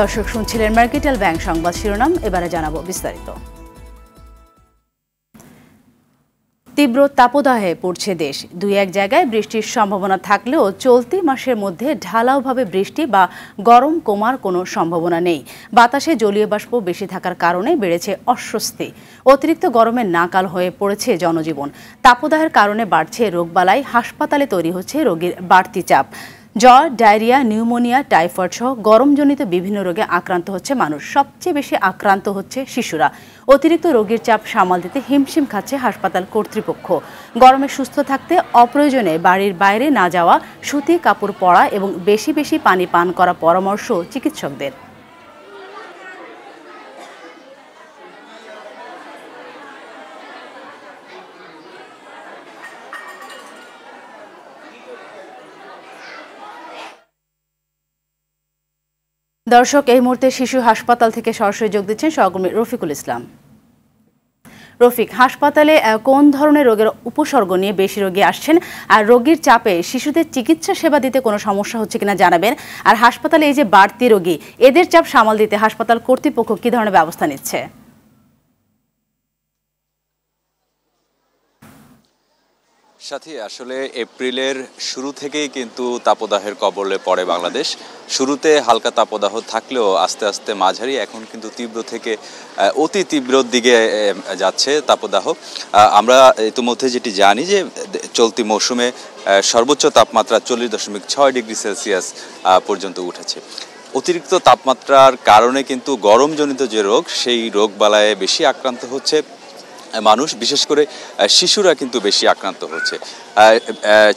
দর্শক শুনছিলেন মার্কেটাল ব্যাংক সংবাদ শিরোনাম এবারে জানাবো বিস্তারিত তীব্র তাপদাহে পড়ছে দেশ দুই এক জায়গায় বৃষ্টির সম্ভাবনা থাকলেও চলতি মাসের মধ্যে ঢালাওভাবে বৃষ্টি বা গরম কমার কোনো সম্ভাবনা নেই বাতাসে জলীয় বাষ্প বেশি থাকার কারণে বেড়েছে অস্বস্তি অতিরিক্ত গরমে নাকাল হয়ে পড়েছে জনজীবন তাপদাহের কারণে বাড়ছে রোগবালাই হাসপাতালে তৈরি হচ্ছে রোগীর বাড়তি চাপ জ্বর ডায়রিয়া নিউমোনিয়া টাইফয়েড সহ গরমজনিত বিভিন্ন রোগে আক্রান্ত হচ্ছে মানুষ সবচেয়ে বেশি আক্রান্ত হচ্ছে শিশুরা অতিরিক্ত রোগীর চাপ সামাল দিতে হিমশিম খাচ্ছে হাসপাতাল কর্তৃপক্ষ গরমে সুস্থ থাকতে অপ্রয়োজনে বাড়ির বাইরে না যাওয়া সুতি কাপড় পরা এবং বেশি বেশি পানি পান করা পরামর্শ চিকিৎসকদের দর্শক এই মুহূর্তে শিশু হাসপাতাল থেকে সরাসরি যোগ দিচ্ছেন সহকর্মী রফিকুল ইসলাম রফিক হাসপাতালে কোন ধরনের রোগের উপসর্গ নিয়ে বেশি রোগী আসছেন আর রোগীর চাপে শিশুদের চিকিৎসা সেবা দিতে কোনো সমস্যা হচ্ছে কিনা জানাবেন আর হাসপাতালে এই যে বাড়তি রোগী এদের চাপ সামাল দিতে হাসপাতাল কর্তৃপক্ষ কী ধরনের ব্যবস্থা নিচ্ছে সাথী আসলে এপ্রিলের শুরু থেকেই কিন্তু তাপদাহের কবলে পড়ে বাংলাদেশ শুরুতে হালকা তাপদাহ থাকলেও আস্তে আস্তে মাঝারি এখন কিন্তু তীব্র থেকে অতি তীব্র দিকে যাচ্ছে তাপদাহ আমরা ইতিমধ্যে যেটি জানি যে চলতি মৌসুমে সর্বোচ্চ তাপমাত্রা চল্লিশ দশমিক ছয় ডিগ্রি সেলসিয়াস পর্যন্ত উঠেছে অতিরিক্ত তাপমাত্রার কারণে কিন্তু গরমজনিত যে রোগ সেই রোগ বালায় বেশি আক্রান্ত হচ্ছে মানুষ বিশেষ করে শিশুরা কিন্তু বেশি আক্রান্ত হচ্ছে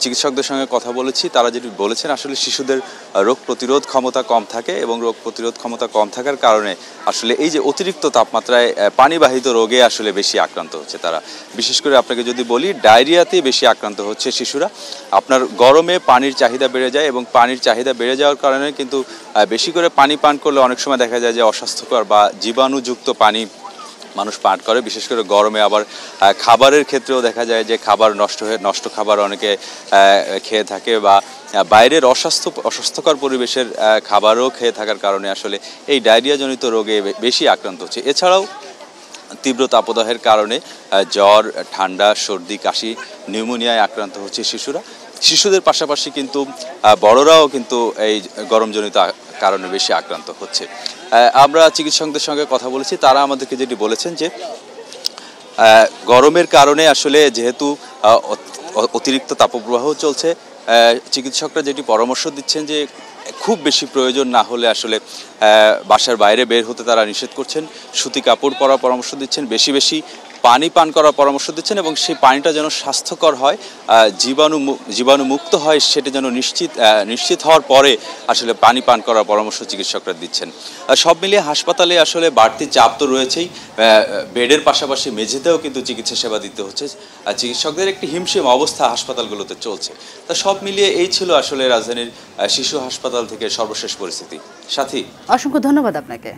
চিকিৎসকদের সঙ্গে কথা বলেছি তারা যেটি বলেছেন আসলে শিশুদের রোগ প্রতিরোধ ক্ষমতা কম থাকে এবং রোগ প্রতিরোধ ক্ষমতা কম থাকার কারণে আসলে এই যে অতিরিক্ত তাপমাত্রায় পানিবাহিত রোগে আসলে বেশি আক্রান্ত হচ্ছে তারা বিশেষ করে আপনাকে যদি বলি ডায়রিয়াতে বেশি আক্রান্ত হচ্ছে শিশুরা আপনার গরমে পানির চাহিদা বেড়ে যায় এবং পানির চাহিদা বেড়ে যাওয়ার কারণে কিন্তু বেশি করে পানি পান করলে অনেক সময় দেখা যায় যে অস্বাস্থ্যকর বা জীবাণুযুক্ত পানি মানুষ পাঠ করে বিশেষ করে গরমে আবার খাবারের ক্ষেত্রেও দেখা যায় যে খাবার নষ্ট হয়ে নষ্ট খাবার অনেকে খেয়ে থাকে বা বাইরের অস্বাস্থ্য অস্বাস্থ্যকর পরিবেশের খাবারও খেয়ে থাকার কারণে আসলে এই ডায়রিয়াজনিত রোগে বেশি আক্রান্ত হচ্ছে এছাড়াও তীব্র তাপদাহের কারণে জ্বর ঠান্ডা সর্দি কাশি নিউমোনিয়ায় আক্রান্ত হচ্ছে শিশুরা শিশুদের পাশাপাশি কিন্তু বড়রাও কিন্তু এই গরমজনিত কারণে বেশি আক্রান্ত হচ্ছে আমরা চিকিৎসকদের সঙ্গে কথা বলেছি তারা আমাদেরকে যেটি বলেছেন যে গরমের কারণে আসলে যেহেতু অতিরিক্ত তাপপ্রবাহ চলছে চিকিৎসকরা যেটি পরামর্শ দিচ্ছেন যে খুব বেশি প্রয়োজন না হলে আসলে বাসার বাইরে বের হতে তারা নিষেধ করছেন সুতি কাপড় পরা পরামর্শ দিচ্ছেন বেশি বেশি পানি পান করার পরামর্শ দিচ্ছেন এবং সেই পানিটা যেন স্বাস্থ্যকর হয় জীবাণু জীবাণুমুক্ত হয় সেটা যেন নিশ্চিত নিশ্চিত হওয়ার পরে আসলে পানি পান করার পরামর্শ চিকিৎসকরা দিচ্ছেন সব মিলিয়ে হাসপাতালে আসলে বাড়তি চাপ তো রয়েছেই বেডের পাশাপাশি মেঝেতেও কিন্তু চিকিৎসা সেবা দিতে হচ্ছে চিকিৎসকদের একটি হিমশিম অবস্থা হাসপাতালগুলোতে চলছে তা সব মিলিয়ে এই ছিল আসলে রাজধানীর শিশু হাসপাতাল থেকে সর্বশেষ পরিস্থিতি সাথী অসংখ্য ধন্যবাদ আপনাকে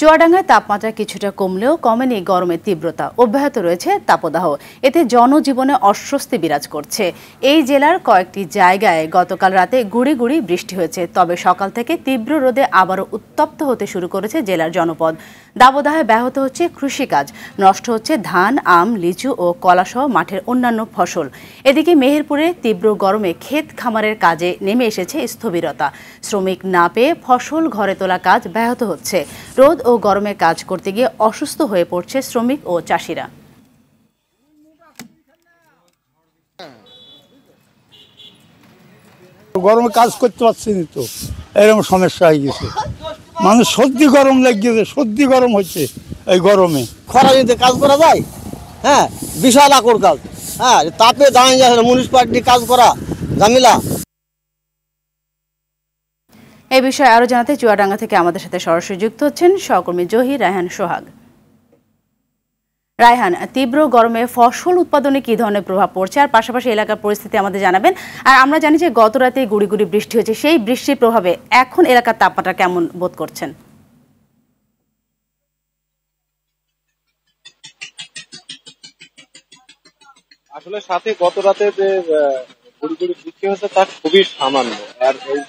চুয়াডাঙ্গায় তাপমাত্রা কিছুটা কমলেও কমেনি গরমের তীব্রতা অব্যাহত রয়েছে তাপদাহ এতে জনজীবনে অস্বস্তি বিরাজ করছে এই জেলার কয়েকটি জায়গায় গতকাল রাতে গুড়ি গুড়ি বৃষ্টি হয়েছে তবে সকাল থেকে তীব্র রোদে আবারও উত্তপ্ত হতে শুরু করেছে জেলার জনপদ দাবদাহে ব্যাহত হচ্ছে কৃষিকাজ নষ্ট হচ্ছে ধান আম লিচু ও কলাসহ মাঠের অন্যান্য ফসল এদিকে মেহেরপুরে তীব্র গরমে ক্ষেত খামারের কাজে নেমে এসেছে স্থবিরতা শ্রমিক না পেয়ে ফসল ঘরে তোলা কাজ ব্যাহত হচ্ছে রোদ ও গরমে কাজ করতে গিয়ে অসুস্থ হয়ে পড়ছে শ্রমিক ও চাষিরা গরমে কাজ করতে পারছি না তো এরকম সমস্যা হয়ে গেছে মানুষ সর্দি গরম লাগিয়েছে সর্দি গরম হচ্ছে এই গরমে খরা যদি কাজ করা যায় হ্যাঁ বিশাল আকর কাজ হ্যাঁ তাপে দাঁড়িয়ে যাচ্ছে মিউনিসিপালিটি কাজ করা জামিলা এই বিষয়ে আরও জানাতে চুয়াডাঙ্গা থেকে আমাদের সাথে সরাসরি যুক্ত হচ্ছেন সহকর্মী জহির রায়হান সোহাগ রায়হান তীব্র গরমে ফসল উৎপাদনে কি ধরনের প্রভাব পড়ছে আর পাশাপাশি এলাকার পরিস্থিতি আমাদের জানাবেন আর আমরা জানি যে গত রাতে গুড়িগুড়ি বৃষ্টি হয়েছে সেই বৃষ্টির প্রভাবে এখন এলাকার তাপমাত্রা কেমন বোধ করছেন আসলে সাথে গত রাতে যে গুড়িগুড়ি বৃষ্টি হয়েছে তার খুবই সামান্য আর এই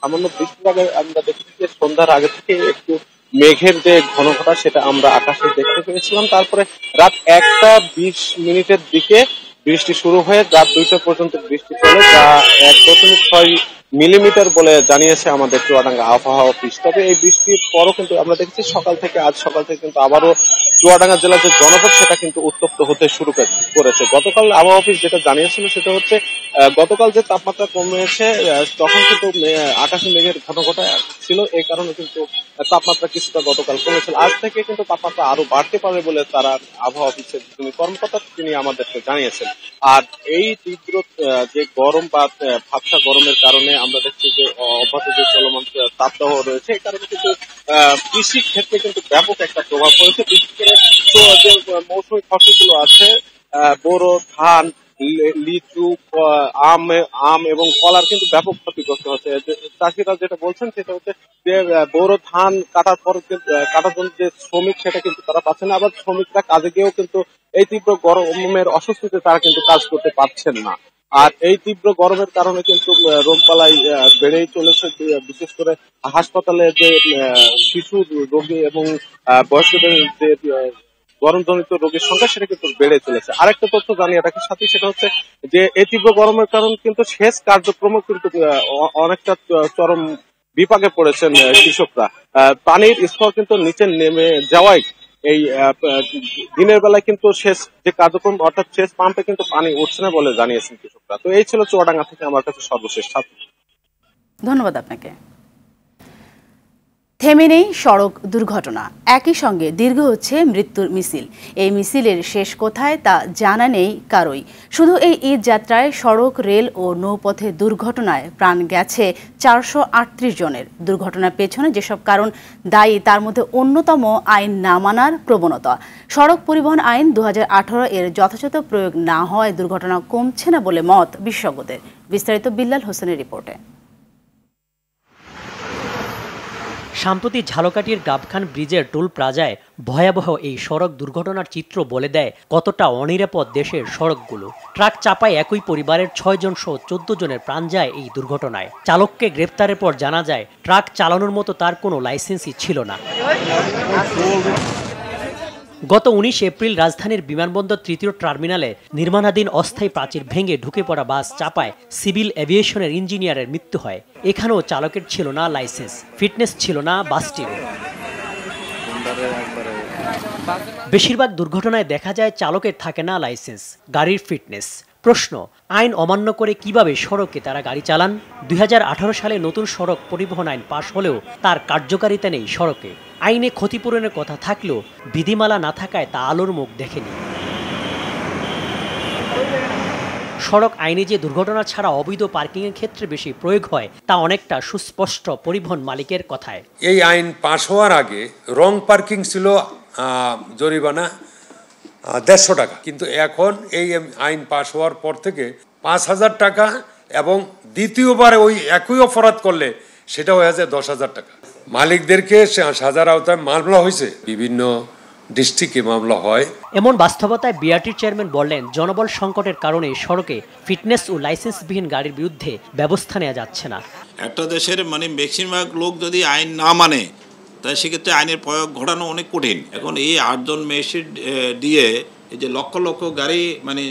সামান্য বৃষ্টির আগে আমরা দেখছি যে সন্ধ্যার আগে থেকে একটু মেঘের যে ঘনঘটা সেটা আমরা আকাশে দেখতে পেয়েছিলাম তারপরে রাত একটা বিশ মিনিটের দিকে বৃষ্টি শুরু হয়ে রাত দুইটা পর্যন্ত বৃষ্টি চলে যা এক দশমিক ছয় মিলিমিটার বলে জানিয়েছে আমাদের চুয়াডাঙ্গা আবহাওয়া অফিস তবে এই বৃষ্টির পরও কিন্তু আমরা দেখেছি সকাল থেকে আজ সকাল থেকে কিন্তু আবারও চুয়াডাঙ্গা জেলার যে জনপদ সেটা কিন্তু উত্তপ্ত হতে শুরু করেছে গতকাল আবহাওয়া অফিস যেটা জানিয়েছিল সেটা হচ্ছে গতকাল যে তাপমাত্রা কমেছে তখন কিন্তু আকাশে মেঘের ঘন ছিল এই কারণে কিন্তু তাপমাত্রা কিছুটা গতকাল কমেছিল আজ থেকে কিন্তু তাপমাত্রা আরো বাড়তে পারে বলে তারা আবহাওয়া অফিসের যিনি কর্মকর্তা তিনি আমাদেরকে জানিয়েছেন আর এই তীব্র যে গরম বা ভাবসা গরমের কারণে আমরা দেখছি যে অব্যাহত যে চলমান তাপদাহ রয়েছে এই কারণে কিন্তু কৃষি ক্ষেত্রে কিন্তু ব্যাপক একটা প্রভাব পড়েছে বিশেষ যে মৌসুমি ফসলগুলো আছে বোরো ধান লিচু আম আম এবং কলার কিন্তু ব্যাপক ক্ষতিগ্রস্ত হচ্ছে চাষিরা যেটা বলছেন সেটা হচ্ছে যে বড় ধান কাটার পর কাটার জন্য যে শ্রমিক সেটা কিন্তু তারা পাচ্ছে না আবার শ্রমিকরা কাজে গিয়েও কিন্তু এই তীব্র গরমের অস্বস্তিতে তারা কিন্তু কাজ করতে পারছেন না আর এই তীব্র গরমের কারণে কিন্তু রোগপালাই বেড়েই চলেছে বিশেষ করে হাসপাতালে যে শিশু রোগী এবং বয়স্কদের যে গরমজনিত রোগের সংখ্যা সেটা কিন্তু বেড়ে চলেছে আরেকটা তথ্য জানিয়ে রাখার সাথে সেটা হচ্ছে যে এই তীব্র গরমের কারণে কিন্তু শেষ কার্যক্রম কিন্তু অনেকটা চরম বিপাকে পড়েছেন কৃষকরা পানির স্তর কিন্তু নিচে নেমে যাওয়ায় এই দিনের বেলায় কিন্তু শেষ যে কার্যক্রম অর্থাৎ শেষ পাম্পে কিন্তু পানি উঠছে না বলে জানিয়েছেন কৃষকরা তো এই ছিল চুয়াডাঙ্গা থেকে আমার কাছে সর্বশেষ সাথে ধন্যবাদ আপনাকে থেমে নেই সড়ক দুর্ঘটনা একই সঙ্গে দীর্ঘ হচ্ছে মৃত্যুর মিছিল এই মিছিলের শেষ কোথায় তা জানা নেই কারোই শুধু এই ঈদ যাত্রায় সড়ক রেল ও নৌপথে দুর্ঘটনায় প্রাণ গেছে চারশো জনের দুর্ঘটনার পেছনে যেসব কারণ দায়ী তার মধ্যে অন্যতম আইন না মানার প্রবণতা সড়ক পরিবহন আইন দু এর যথাযথ প্রয়োগ না হওয়ায় দুর্ঘটনা কমছে না বলে মত বিশেষজ্ঞদের বিস্তারিত বিল্লাল হোসেনের রিপোর্টে সাম্প্রতিক ঝালকাটির গাবখান ব্রিজের টোল প্লাজায় ভয়াবহ এই সড়ক দুর্ঘটনার চিত্র বলে দেয় কতটা অনিরাপদ দেশের সড়কগুলো ট্রাক চাপায় একই পরিবারের ছয়জন সহ চোদ্দ জনের প্রাণ যায় এই দুর্ঘটনায় চালককে গ্রেপ্তারের পর জানা যায় ট্রাক চালানোর মতো তার কোনো লাইসেন্সই ছিল না গত উনিশ এপ্রিল রাজধানীর বিমানবন্দর তৃতীয় টার্মিনালে নির্মাণাধীন অস্থায়ী প্রাচীর ভেঙে ঢুকে পড়া বাস চাপায় সিভিল এভিয়েশনের ইঞ্জিনিয়ারের মৃত্যু হয় এখানেও চালকের ছিল না লাইসেন্স ফিটনেস ছিল না বাসটির বেশিরভাগ দুর্ঘটনায় দেখা যায় চালকের থাকে না লাইসেন্স গাড়ির ফিটনেস প্রশ্ন আইন অমান্য করে কিভাবে সড়কে তারা গাড়ি চালান দুই সালে নতুন সড়ক পরিবহন আইন পাশ হলেও তার কার্যকারিতা নেই সড়কে আইনে ক্ষতিপূরণের কথা থাকলেও বিধিমালা না থাকায় তা আলোর মুখ দেখেনি সড়ক আইনে যে দুর্ঘটনা ছাড়া অবৈধ পার্কিংয়ের ক্ষেত্রে বেশি প্রয়োগ হয় তা অনেকটা সুস্পষ্ট পরিবহন মালিকের কথায় এই আইন পাশ হওয়ার আগে রং পার্কিং ছিল জরিমানা দেড়শো টাকা কিন্তু এখন এই আইন পাশ হওয়ার পর থেকে পাঁচ হাজার টাকা এবং দ্বিতীয়বার ওই একই অপরাধ করলে সেটা হয়ে যায় দশ হাজার টাকা মালিকদেরকে সাজার আওতায় মামলা হয়েছে বিভিন্ন ডিস্ট্রিক্টে মামলা হয় এমন বাস্তবতায় বিআরটির চেয়ারম্যান বললেন জনবল সংকটের কারণে সড়কে ফিটনেস ও লাইসেন্সবিহীন গাড়ির বিরুদ্ধে ব্যবস্থা নেওয়া যাচ্ছে না একটা দেশের মানে বেশিরভাগ লোক যদি আইন না মানে তাই সেক্ষেত্রে আইনের প্রয়োগ ঘটানো অনেক কঠিন এখন এই আটজন মেসির দিয়ে এই যে লক্ষ লক্ষ গাড়ি মানে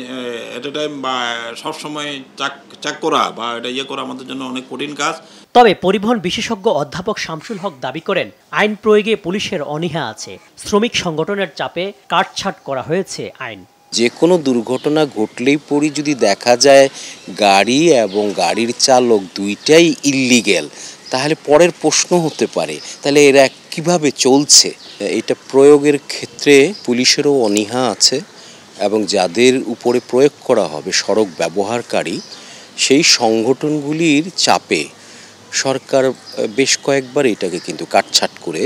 এট এ টাইম বা সবসময় চাক চাক করা বা এটা ইয়ে করা আমাদের জন্য অনেক কঠিন কাজ তবে পরিবহন বিশেষজ্ঞ অধ্যাপক শামসুল হক দাবি করেন আইন প্রয়োগে পুলিশের অনীহা আছে শ্রমিক সংগঠনের চাপে কাটছাট করা হয়েছে আইন যে কোনো দুর্ঘটনা ঘটলেই পরি যদি দেখা যায় গাড়ি এবং গাড়ির চালক দুইটাই ইল্লিগেল তাহলে পরের প্রশ্ন হতে পারে তাহলে এরা কিভাবে চলছে এটা প্রয়োগের ক্ষেত্রে পুলিশেরও অনীহা আছে এবং যাদের উপরে প্রয়োগ করা হবে সড়ক ব্যবহারকারী সেই সংগঠনগুলির চাপে সরকার বেশ কয়েকবার এটাকে কিন্তু কাটছাট করে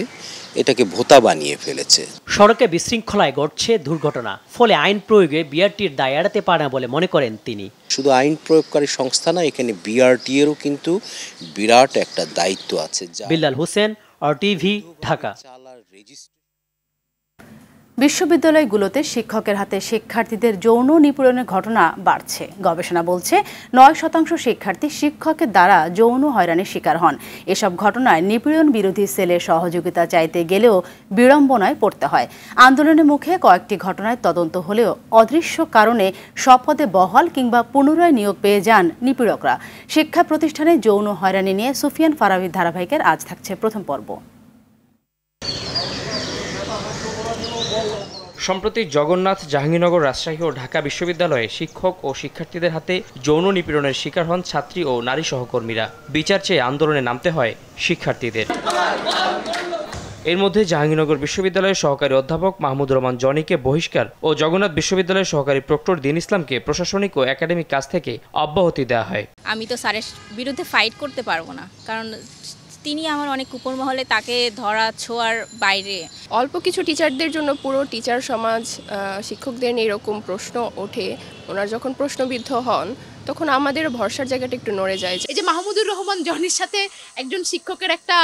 এটাকে ভোতা বানিয়ে ফেলেছে সড়কে বিশৃঙ্খলায় ঘটছে দুর্ঘটনা ফলে আইন প্রয়োগে বিআরটির দায় এড়াতে পারে না বলে মনে করেন তিনি শুধু আইন প্রয়োগকারী সংস্থা না এখানে বিআরটি এরও কিন্তু বিরাট একটা দায়িত্ব আছে বিল্লাল হোসেন আর টিভি ঢাকা বিশ্ববিদ্যালয়গুলোতে শিক্ষকের হাতে শিক্ষার্থীদের যৌন নিপীড়নের ঘটনা বাড়ছে গবেষণা বলছে নয় শতাংশ শিক্ষার্থী শিক্ষকের দ্বারা যৌন হয়রানির শিকার হন এসব ঘটনায় নিপীড়ন বিরোধী সেলের সহযোগিতা চাইতে গেলেও বিড়ম্বনায় পড়তে হয় আন্দোলনের মুখে কয়েকটি ঘটনায় তদন্ত হলেও অদৃশ্য কারণে সপদে বহাল কিংবা পুনরায় নিয়োগ পেয়ে যান নিপীড়করা শিক্ষা প্রতিষ্ঠানে যৌন হয়রানি নিয়ে সুফিয়ান ফারাবির ধারাবাহিকের আজ থাকছে প্রথম পর্ব সম্প্রতি জগন্নাথ জাহাঙ্গীরনগর রাজশাহী ও ঢাকা বিশ্ববিদ্যালয়ে শিক্ষক ও শিক্ষার্থীদের হাতে যৌন নিপীড়নের শিকার হন ছাত্রী ও নারী সহকর্মীরা বিচার চেয়ে আন্দোলনে নামতে হয় শিক্ষার্থীদের এর মধ্যে জাহাঙ্গীরনগর বিশ্ববিদ্যালয়ের সহকারী অধ্যাপক মাহমুদ রহমান জনিকে বহিষ্কার ও জগন্নাথ বিশ্ববিদ্যালয়ের সহকারী প্রক্টর দিন ইসলামকে প্রশাসনিক ও একাডেমিক কাজ থেকে অব্যাহতি দেওয়া হয় আমি তো স্যারের বিরুদ্ধে ফাইট করতে পারবো না কারণ তিনি আমার অনেক উপর মহলে তাকে ধরা ছোঁয়ার বাইরে অল্প কিছু টিচারদের জন্য পুরো টিচার সমাজ শিক্ষকদের এরকম প্রশ্ন ওঠে ওনার যখন প্রশ্নবিদ্ধ হন তখন আমাদের ভরসার জায়গাটা একটু নড়ে যায় এই যে মাহমুদুর রহমান জনির সাথে একজন শিক্ষকের একটা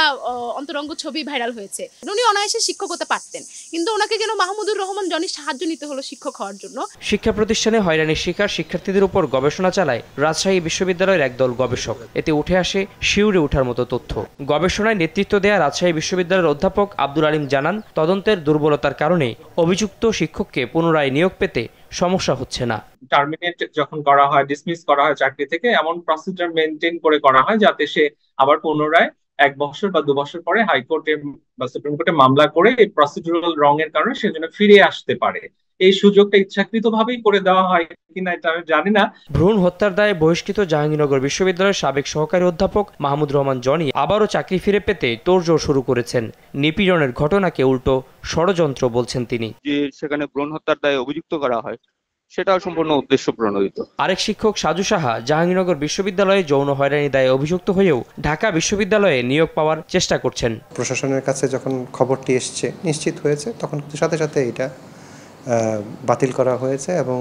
অন্তরঙ্গ ছবি ভাইরাল হয়েছে উনি অনায়াসে শিক্ষক হতে পারতেন কিন্তু ওনাকে কেন মাহমুদুর রহমান জনির সাহায্য নিতে হলো শিক্ষক হওয়ার জন্য শিক্ষা প্রতিষ্ঠানে হয়রানির শিকার শিক্ষার্থীদের উপর গবেষণা চালায় রাজশাহী বিশ্ববিদ্যালয়ের একদল গবেষক এতে উঠে আসে শিউরে ওঠার মতো তথ্য গবেষণায় নেতৃত্ব দেয়া রাজশাহী বিশ্ববিদ্যালয়ের অধ্যাপক আব্দুল আলিম জানান তদন্তের দুর্বলতার কারণে অভিযুক্ত শিক্ষককে পুনরায় নিয়োগ পেতে সমস্যা হচ্ছে না টার্মিনেট যখন করা হয় ডিসমিস করা হয় চাকরি থেকে এমন প্রসিডিউর মেনটেন করে করা হয় যাতে সে আবার পুনরায় এক বছর বা দু বছর পরে হাইকোর্টে বা সুপ্রিম কোর্টে মামলা করে এই প্রসিডিউরাল রং এর কারণে সে যেন ফিরে আসতে পারে এই সুযোগটা ইচ্ছাকৃতভাবেই করে দেওয়া হয় কিনা এটা আমি জানি না ভ্রূণ হত্যার দায়ে বহিষ্কৃত জাহাঙ্গীরনগর বিশ্ববিদ্যালয়ের সাবেক সহকারী অধ্যাপক মাহমুদ রহমান জনি আবারও চাকরি ফিরে পেতে তোড়জোড় শুরু করেছেন নিপীড়নের ঘটনাকে উল্টো ষড়যন্ত্র বলছেন তিনি যে সেখানে ভ্রূণ হত্যার দায়ে অভিযুক্ত করা হয় সেটাও সম্পূর্ণ উদ্দেশ্য প্রণোদিত আরেক শিক্ষক সাজু সাহা জাহাঙ্গীরনগর বিশ্ববিদ্যালয়ে যৌন হয়রানি দায়ে অভিযুক্ত হয়েও ঢাকা বিশ্ববিদ্যালয়ে নিয়োগ পাওয়ার চেষ্টা করছেন প্রশাসনের কাছে যখন খবরটি এসছে নিশ্চিত হয়েছে তখন সাথে সাথে এটা বাতিল করা হয়েছে এবং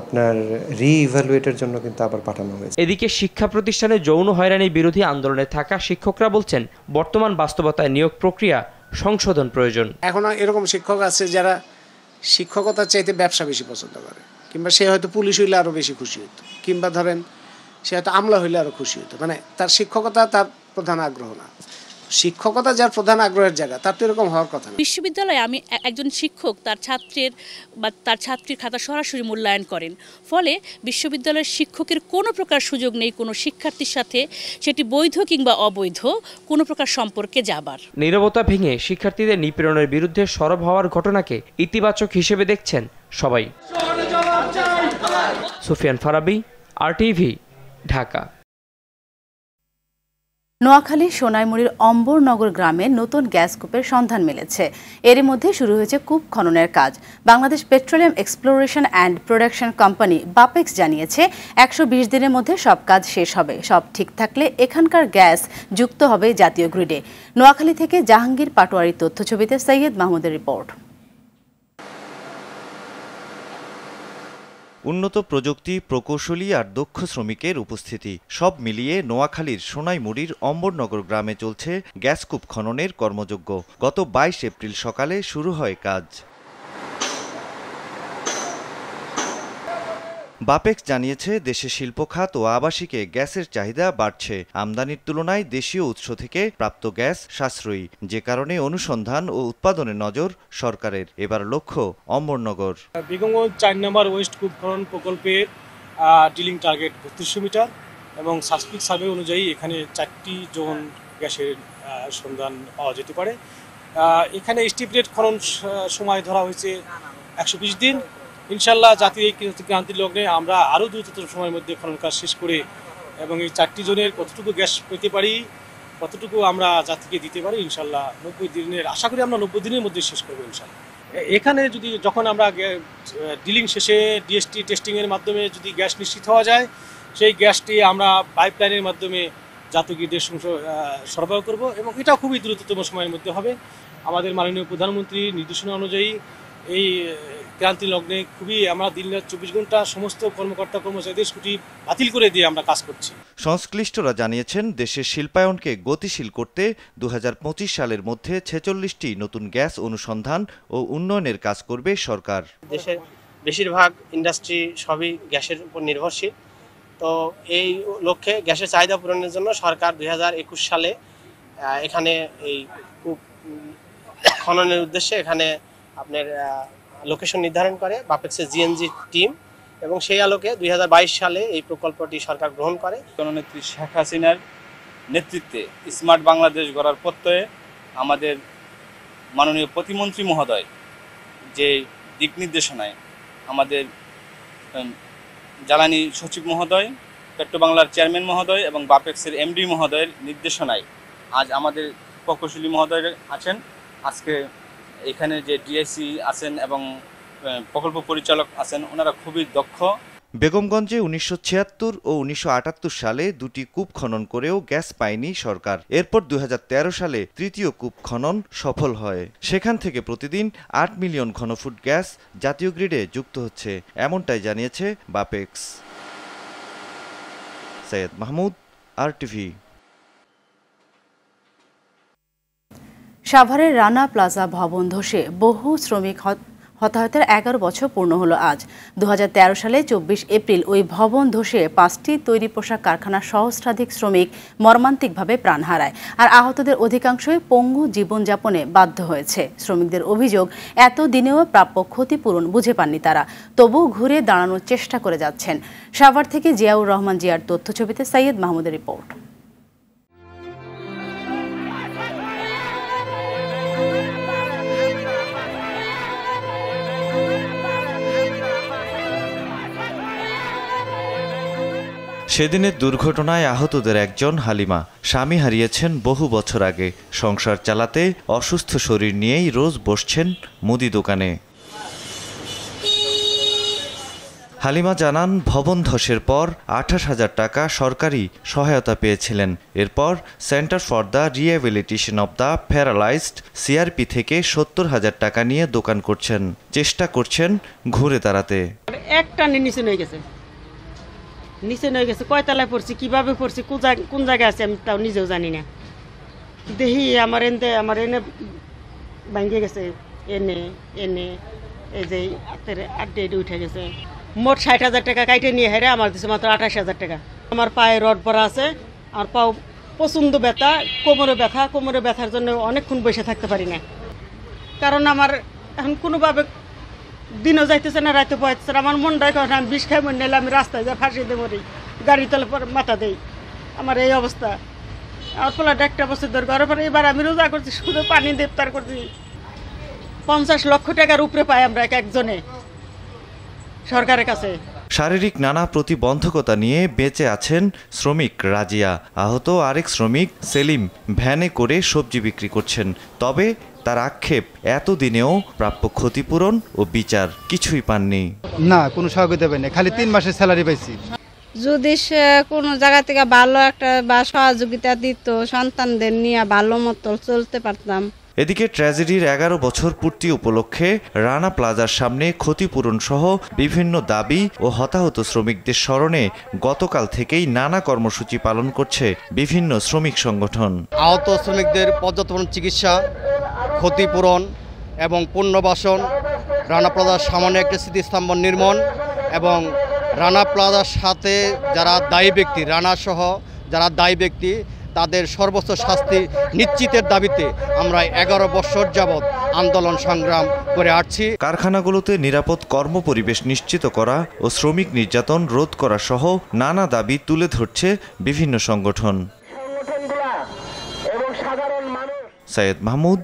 আপনার রিইভ্যালুয়েটের জন্য কিন্তু আবার পাঠানো হয়েছে এদিকে শিক্ষা প্রতিষ্ঠানে যৌন হয়রানি বিরোধী আন্দোলনে থাকা শিক্ষকরা বলছেন বর্তমান বাস্তবতায় নিয়োগ প্রক্রিয়া সংশোধন প্রয়োজন এখন এরকম শিক্ষক আছে যারা শিক্ষকতার চাইতে ব্যবসা বেশি পছন্দ করে কিংবা সে হয়তো পুলিশ হইলে আরও বেশি খুশি হতো কিংবা ধরেন সে হয়তো আমলা হইলে আরও খুশি হতো মানে তার শিক্ষকতা তার প্রধান আগ্রহ না শিক্ষকতা যার প্রধান আগ্রহের জায়গা তার তো এরকম হওয়ার কথা বিশ্ববিদ্যালয়ে আমি একজন শিক্ষক তার ছাত্রের বা তার ছাত্রীর খাতা সরাসরি মূল্যায়ন করেন ফলে বিশ্ববিদ্যালয়ের শিক্ষকের কোনো প্রকার সুযোগ নেই কোনো শিক্ষার্থীর সাথে সেটি বৈধ কিংবা অবৈধ কোনো প্রকার সম্পর্কে যাবার নিরবতা ভেঙে শিক্ষার্থীদের নিপীড়নের বিরুদ্ধে সরব হওয়ার ঘটনাকে ইতিবাচক হিসেবে দেখছেন সবাই সুফিয়ান ফারাবি আর টিভি ঢাকা নোয়াখালী সোনাইমুড়ির অম্বরনগর গ্রামে নতুন গ্যাস কূপের সন্ধান মিলেছে এরই মধ্যে শুরু হয়েছে কূপ খননের কাজ Bangladesh petroleum exploration and production company BAPEX জানিয়েছে একশো দিনের মধ্যে সব কাজ শেষ হবে সব ঠিক থাকলে এখানকার গ্যাস যুক্ত হবে জাতীয় গ্রিডে নোয়াখালী থেকে জাহাঙ্গীর পাটোয়ারির তথ্যছবিতে সৈয়দ মাহমুদের রিপোর্ট উন্নত প্রযুক্তি প্রকৌশলী আর দক্ষ শ্রমিকের উপস্থিতি সব মিলিয়ে নোয়াখালীর সোনাইমুড়ির অম্বরনগর গ্রামে চলছে গ্যাসকূপ খননের কর্মযজ্ঞ গত বাইশ এপ্রিল সকালে শুরু হয় কাজ বাপেক্স জানিয়েছে দেশে শিল্প খাত ও আবাসিকে গ্যাসের চাহিদা বাড়ছে আমদানির তুলনায় দেশীয় উৎস থেকে প্রাপ্ত গ্যাস সাশ্রয়ী যে কারণে অনুসন্ধান ও উৎপাদনে নজর সরকারের এবার লক্ষ্য অমরনগর বেগমগঞ্জ চার নম্বর ওয়েস্ট কূপ খনন প্রকল্পের ডিলিং টার্গেট বত্রিশশো মিটার এবং সাসপিক সার্ভে অনুযায়ী এখানে চারটি জোন গ্যাসের সন্ধান পাওয়া যেতে পারে এখানে স্টিপ রেট খনন সময় ধরা হয়েছে একশো দিন ইনশাল্লাহ জাতির এই ক্রান্তির লগ্নে আমরা আরও দ্রুততম সময়ের মধ্যে খনন কাজ শেষ করে এবং এই চারটি জনের কতটুকু গ্যাস পেতে পারি কতটুকু আমরা জাতিকে দিতে পারি ইনশাল্লাহ নব্বই দিনের আশা করি আমরা নব্বই দিনের মধ্যে শেষ করবো ইনশাল্লাহ এখানে যদি যখন আমরা ডিলিং শেষে ডিএসটি টেস্টিংয়ের মাধ্যমে যদি গ্যাস নিশ্চিত হওয়া যায় সেই গ্যাসটি আমরা পাইপলাইনের মাধ্যমে জাতকীদের সরবরাহ করব এবং এটা খুবই দ্রুততম সময়ের মধ্যে হবে আমাদের মাননীয় প্রধানমন্ত্রী নির্দেশনা অনুযায়ী এই ক্রান্তি লগ্নে খুবই আমরা দিন রাত চব্বিশ ঘন্টা সমস্ত কর্মকর্তা কর্মচারীদের ছুটি বাতিল করে দিয়ে আমরা কাজ করছি সংশ্লিষ্টরা জানিয়েছেন দেশের শিল্পায়নকে গতিশীল করতে দু সালের মধ্যে ছেচল্লিশটি নতুন গ্যাস অনুসন্ধান ও উন্নয়নের কাজ করবে সরকার দেশের বেশিরভাগ ইন্ডাস্ট্রি সবই গ্যাসের উপর নির্ভরশীল তো এই লক্ষ্যে গ্যাসের চাহিদা পূরণের জন্য সরকার দুই সালে এখানে এই খননের উদ্দেশ্যে এখানে আপনার লোকেশন নির্ধারণ করে বাপেক্সের জিএনজি টিম এবং সেই আলোকে দুই সালে এই প্রকল্পটি সরকার গ্রহণ করে জননেত্রী শেখ হাসিনার নেতৃত্বে স্মার্ট বাংলাদেশ গড়ার প্রত্যয়ে আমাদের মাননীয় প্রতিমন্ত্রী মহোদয় যে দিক নির্দেশনায় আমাদের জ্বালানি সচিব মহোদয় পেট্রো বাংলার চেয়ারম্যান মহোদয় এবং বাপেক্সের এমডি মহোদয়ের নির্দেশনায় আজ আমাদের প্রকৌশলী মহোদয় আছেন আজকে এখানে যে ডিআইসি আছেন এবং প্রকল্প পরিচালক আছেন ওনারা খুবই দক্ষ বেগমগঞ্জে উনিশশো ও উনিশশো সালে দুটি কূপ খনন করেও গ্যাস পায়নি সরকার এরপর দু সালে তৃতীয় কূপ খনন সফল হয় সেখান থেকে প্রতিদিন আট মিলিয়ন ঘনফুট গ্যাস জাতীয় গ্রিডে যুক্ত হচ্ছে এমনটাই জানিয়েছে বাপেক্স সৈয়দ মাহমুদ আর টিভি সাভারের রানা প্লাজা ভবন ধসে বহু শ্রমিক হতাহতের এগারো বছর পূর্ণ হলো আজ দু সালে চব্বিশ এপ্রিল ওই ভবন ধসে পাঁচটি তৈরি পোশাক কারখানার সহস্রাধিক শ্রমিক মর্মান্তিকভাবে প্রাণ হারায় আর আহতদের অধিকাংশই পঙ্গু জীবনযাপনে বাধ্য হয়েছে শ্রমিকদের অভিযোগ এত দিনেও প্রাপ্য ক্ষতিপূরণ বুঝে পাননি তারা তবু ঘুরে দাঁড়ানোর চেষ্টা করে যাচ্ছেন সাভার থেকে জিয়াউর রহমান জিয়ার তথ্যছবিতে সৈয়দ মাহমুদের রিপোর্ট সেদিনের দুর্ঘটনায় আহতদের একজন হালিমা স্বামী হারিয়েছেন বহু বছর আগে সংসার চালাতে অসুস্থ শরীর নিয়েই রোজ বসছেন মুদি দোকানে হালিমা জানান ভবন ধসের পর আঠাশ হাজার টাকা সরকারি সহায়তা পেয়েছিলেন এরপর Centre for the Rehabilitation of the Paralysed CRP থেকে সত্তর হাজার টাকা নিয়ে দোকান করছেন চেষ্টা করছেন ঘুরে দাঁড়াতে একটা নিয়ে গেছে নিচে নয় গেছে কয়তলায় পড়ছি কিভাবে পড়ছি কোন জায়গায় আছে আমি তাও নিজেও জানি না দেখি আমার এনতে আমার এনে ভাঙিয়ে গেছে এনে এনে এই যে আড্ডে এডে উঠে গেছে মোট ষাট হাজার টাকা কাইটে নিয়ে হেরে আমার দিচ্ছে মাত্র আঠাশ হাজার টাকা আমার পায়ে রড পরা আছে আর পাও প্রচণ্ড ব্যথা কোমরে ব্যথা কোমরে ব্যথার জন্য অনেকক্ষণ বসে থাকতে পারি না কারণ আমার এখন কোনোভাবে দিনও যাইতেছে না রাতে পয়াতেছে না আমার মনটাই কখন আমি বিষ খাই মনে নিলে আমি রাস্তায় যাই ফাঁসি দিয়ে মরি গাড়ি তোলার পর মাথা দেই আমার এই অবস্থা আর ফলাটা একটা বছর ধরে ঘরে পরে এবার আমি রোজা করছি শুধু পানি দেবতার করছি পঞ্চাশ লক্ষ টাকার উপরে পাই আমরা এক একজনে সরকারের কাছে শারীরিক নানা প্রতিবন্ধকতা নিয়ে বেঁচে আছেন শ্রমিক রাজিয়া আহত আরেক শ্রমিক সেলিম ভ্যানে করে সবজি বিক্রি করছেন তবে তার আক্ষেপ এতদিনেও প্রাপ্য ক্ষতিপূরণ ও বিচার কিছুই পাননি না কোনো সহযোগিতা না খালি তিন মাসের স্যালারি পাইছি যদি সে কোনো জায়গা থেকে ভালো একটা বা সহযোগিতা দিত সন্তানদের নিয়ে ভালো মতো চলতে পারতাম এদিকে ট্র্যাজেডির এগারো বছর পূর্তি উপলক্ষে রানা প্লাজার সামনে ক্ষতিপূরণ সহ বিভিন্ন দাবি ও হতাহত শ্রমিকদের স্মরণে গতকাল থেকেই নানা কর্মসূচি পালন করছে বিভিন্ন শ্রমিক সংগঠন আহত শ্রমিকদের পর্যাপ্ত চিকিৎসা ক্ষতিপূরণ এবং পুণ্যবাসন রানা প্লাজার সামনে একটি স্মৃতিস্তম্ভ নির্মাণ এবং রানা প্লাজার সাথে যারা দায়ী ব্যক্তি রানাসহ যারা দায়ী ব্যক্তি তাদের সর্বোচ্চ শাস্তি নিশ্চিতের দাবিতে আমরা এগারো বছর যাবৎ আন্দোলন সংগ্রাম করে আসছি কারখানাগুলোতে নিরাপদ কর্মপরিবেশ নিশ্চিত করা ও শ্রমিক নির্যাতন রোধ করা সহ নানা দাবি তুলে ধরছে বিভিন্ন সংগঠন সৈয়দ মাহমুদ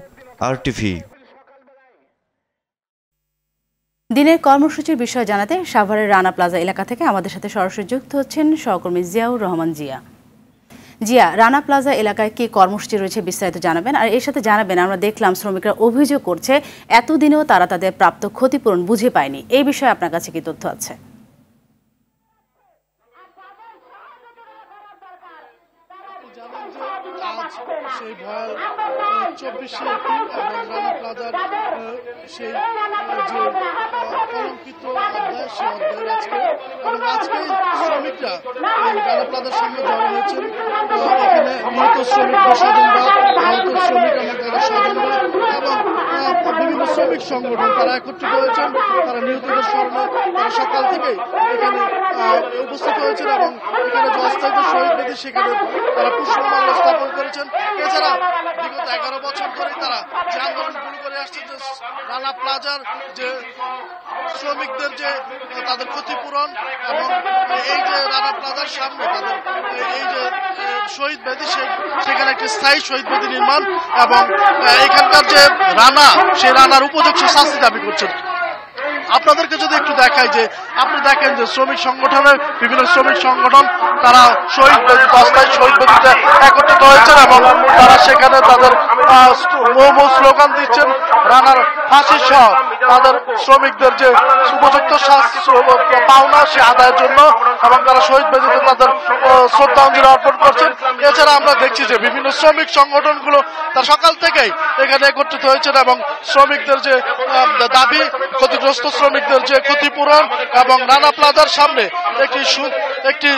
আরটিভি দিনের কর্মসূচির বিষয়ে জানাতে সাভারের রানা প্লাজা এলাকা থেকে আমাদের সাথে সরাসরি যুক্ত হচ্ছেন সহকর্মী জিয়াউর রহমান জিয়া জিয়া রানা প্লাজা এলাকায় কি কর্মসূচি রয়েছে বিস্তারিত জানাবেন আর এর সাথে জানাবেন আমরা দেখলাম শ্রমিকরা অভিযোগ করছে এতদিনেও তারা তাদের প্রাপ্ত ক্ষতিপূরণ বুঝে পায়নি এই বিষয়ে আপনার কাছে কি তথ্য আছে সেই ভয় চব্বিশে এপ্রিল এবং রানা প্লাজার সেই যে অলঙ্কিত এবং এখানে নিহত শ্রমিকদের স্বজনরা আহত শ্রমিক তারা স্বজনরা এবং বিভিন্ন শ্রমিক সংগঠন তারা একত্রিত হয়েছেন তারা নিহতদের স্মরণে তারা সকাল থেকে এখানে উপস্থিত হয়েছেন এবং এখানে যে অস্থায়ী শহীদ সেখানে তারা পুষ্পমাল্য স্থাপন করেছেন এছাড়া বিগত এগারো বছর ধরে তারা যে আন্দোলন শুরু করে আসছে যে রানা প্লাজার যে শ্রমিকদের যে তাদের ক্ষতিপূরণ এবং এই যে রানা প্লাজার সামনে তাদের এই যে শহীদ বেদি সেখানে একটি স্থায়ী শহীদ বেদি নির্মাণ এবং এখানকার যে রানা সেই রানার উপযুক্ত শাস্তি দাবি করছেন আপনাদেরকে যদি একটু দেখাই যে আপনি দেখেন যে শ্রমিক সংগঠনের বিভিন্ন শ্রমিক সংগঠন তারা শহীদ রাস্তায় শহীদ বেদিতে একত্রিত হয়েছেন এবং তারা সেখানে তাদের মোমো স্লোগান দিচ্ছেন রানার ফাঁসি সহ তাদের শ্রমিকদের যে উপযুক্ত পাওনা সে আদায়ের জন্য এবং তারা শহীদ বেদিতে তাদের শ্রদ্ধাঞ্জলি অর্পণ করছেন এছাড়া আমরা দেখছি যে বিভিন্ন শ্রমিক সংগঠনগুলো তার সকাল থেকেই এখানে একত্রিত হয়েছেন এবং শ্রমিকদের যে দাবি ক্ষতিগ্রস্ত শ্রমিকদের যে ক্ষতিপূরণ এবং নানা প্লাজার সামনে একটি একটি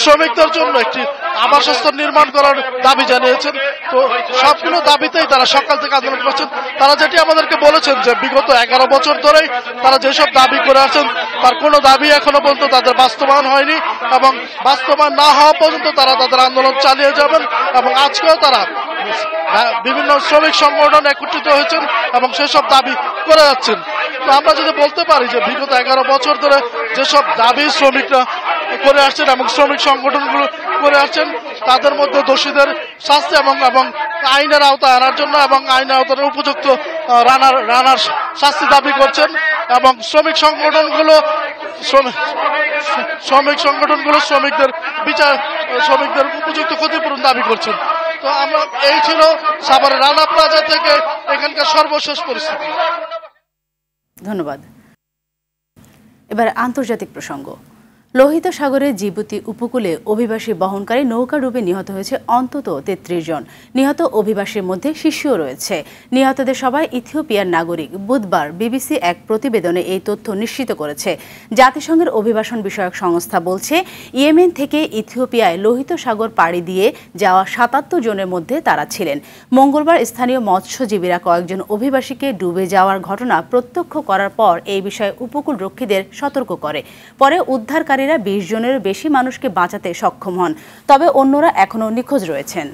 শ্রমিকদের জন্য একটি আবাসস্থল নির্মাণ করার দাবি জানিয়েছেন তো সবগুলো দাবিতেই তারা সকাল থেকে আন্দোলন করছেন তারা যেটি আমাদেরকে বলেছেন যে বিগত এগারো বছর ধরেই তারা যেসব দাবি করে আছেন তার কোনো দাবি এখনো পর্যন্ত তাদের বাস্তবায়ন হয়নি এবং বাস্তবায়ন না হওয়া পর্যন্ত তারা তাদের আন্দোলন চালিয়ে যাবেন এবং আজকেও তারা বিভিন্ন শ্রমিক সংগঠন একত্রিত হয়েছেন এবং সেসব দাবি করে যাচ্ছেন তো আমরা যদি বলতে পারি যে বিগত এগারো বছর ধরে যেসব দাবি শ্রমিকরা করে আসছেন এবং শ্রমিক সংগঠনগুলো করে আসছেন তাদের মধ্যে দোষীদের শাস্তি এবং এবং আইনের আওতায় আনার জন্য এবং আইনের আওতার উপযুক্ত রানার রানার শাস্তি দাবি করছেন এবং শ্রমিক সংগঠনগুলো শ্রমিক সংগঠনগুলো শ্রমিকদের বিচার শ্রমিকদের উপযুক্ত ক্ষতিপূরণ দাবি করছেন তো আমরা এই ছিল সাভারের রানা প্লাজা থেকে এখানকার সর্বশেষ পরিস্থিতি ধন্যবাদ এবার আন্তর্জাতিক প্রসঙ্গ লোহিত সাগরের জিবুতি উপকূলে অভিবাসী বহনকারী নৌকা ডুবে নিহত হয়েছে অন্তত তেত্রিশ জন নিহত অভিবাসীর মধ্যে শিশুও রয়েছে নিহতদের সবাই ইথিওপিয়ার নাগরিক বুধবার বিবিসি এক প্রতিবেদনে এই তথ্য নিশ্চিত করেছে জাতিসংঘের অভিবাসন বিষয়ক সংস্থা বলছে ইয়েমেন থেকে ইথিওপিয়ায় লোহিত সাগর পাড়ি দিয়ে যাওয়া সাতাত্তর জনের মধ্যে তারা ছিলেন মঙ্গলবার স্থানীয় মৎস্যজীবীরা কয়েকজন অভিবাসীকে ডুবে যাওয়ার ঘটনা প্রত্যক্ষ করার পর এই বিষয়ে উপকূলরক্ষীদের সতর্ক করে পরে উদ্ধারকারী বিক্ষোভকারীরা বিশ জনেরও বেশি মানুষকে বাঁচাতে সক্ষম হন তবে অন্যরা এখনও নিখোঁজ রয়েছেন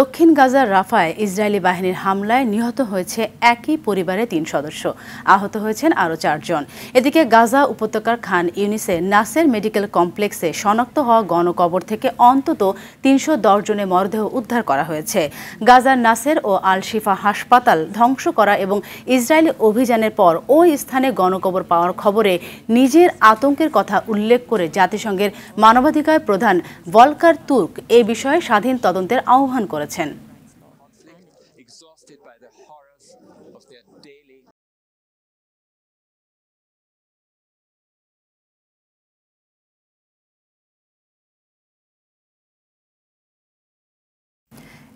দক্ষিণ গাজার রাফায় ইসরায়েলি বাহিনীর হামলায় নিহত হয়েছে একই পরিবারে তিন সদস্য আহত হয়েছেন আরও চারজন এদিকে গাজা উপত্যকার খান ইউনিসে নাসের মেডিকেল কমপ্লেক্সে শনাক্ত হওয়া গণকবর থেকে অন্তত তিনশো জনের মরদেহ উদ্ধার করা হয়েছে গাজার নাসের ও আল শিফা হাসপাতাল ধ্বংস করা এবং ইসরায়েলি অভিযানের পর ওই স্থানে গণকবর পাওয়ার খবরে নিজের আতঙ্কের কথা উল্লেখ করে জাতিসংঘের মানবাধিকার প্রধান ভলকার তুর্ক এ বিষয়ে স্বাধীন তদন্তের আহ্বান করে করেছেন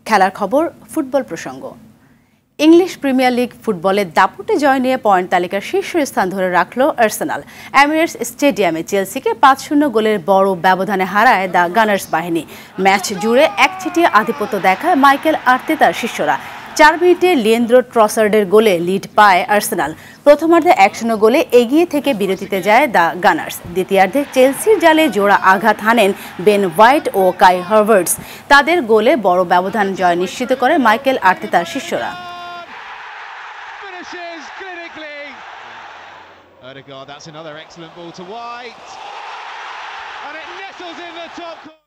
খেলার খবর ফুটবল প্রসঙ্গ ইংলিশ প্রিমিয়ার লিগ ফুটবলে দাপুটে জয় নিয়ে পয়েন্ট তালিকার শীর্ষস্থান ধরে রাখল আর্সেনাল অ্যামিরেটস স্টেডিয়ামে চেলসিকে পাঁচ শূন্য গোলের বড় ব্যবধানে হারায় দ্য গানার্স বাহিনী ম্যাচ জুড়ে একচেটিয়া আধিপত্য দেখায় মাইকেল আর্তেতার শিষ্যরা চার মিনিটে লিয়েন্দ্র ট্রসার্ডের গোলে লিড পায় আর্সেনাল প্রথমার্ধে এক শূন্য গোলে এগিয়ে থেকে বিরতিতে যায় দ্য গানার্স দ্বিতীয়ার্ধে চেলসির জালে জোড়া আঘাত হানেন বেন হোয়াইট ও কাই হার্ভার্টস তাদের গোলে বড় ব্যবধান জয় নিশ্চিত করে মাইকেল আর্তেতার শিষ্যরা Odegaard, that's another excellent ball to White. And it nestles in the top corner.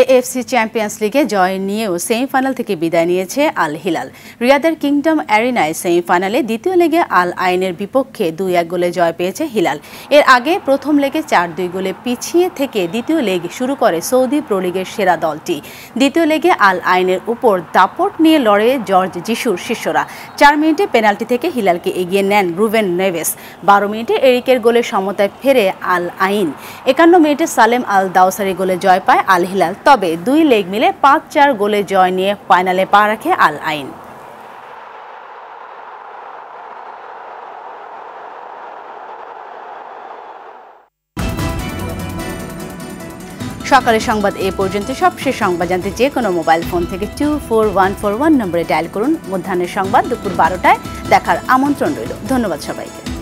AFC Champions লিগে জয় নিয়েও সেমিফাইনাল থেকে বিদায় নিয়েছে আল হিলাল রিয়াদের কিংডম অ্যারিনায় সেমিফাইনালে দ্বিতীয় লেগে আল আইনের বিপক্ষে দুই এক গোলে জয় পেয়েছে হিলাল এর আগে প্রথম লেগে চার দুই গোলে পিছিয়ে থেকে দ্বিতীয় লেগ শুরু করে সৌদি প্রো লিগের সেরা দলটি দ্বিতীয় লেগে আল আইনের উপর দাপট নিয়ে লড়ে জর্জ যিশুর শিষ্যরা চার মিনিটে পেনাল্টি থেকে হিলালকে এগিয়ে নেন রুবেন নেভেস বারো মিনিটে এরিকের গোলে সমতায় ফেরে আল আইন একান্ন মিনিটে সালেম আল দাউসারি গোলে জয় পায় আল হিলাল তবে দুই লেগ মিলে পাঁচ চার গোলে জয় নিয়ে ফাইনালে পা রাখে আল আইন সকালের সংবাদ এ পর্যন্ত সবশেষ সংবাদ জানতে যে কোনো মোবাইল ফোন থেকে two four one four one নম্বরে ডায়াল করুন মধ্যাহ্নের সংবাদ দুপুর বারোটায় দেখার আমন্ত্রণ রইল ধন্যবাদ সবাইকে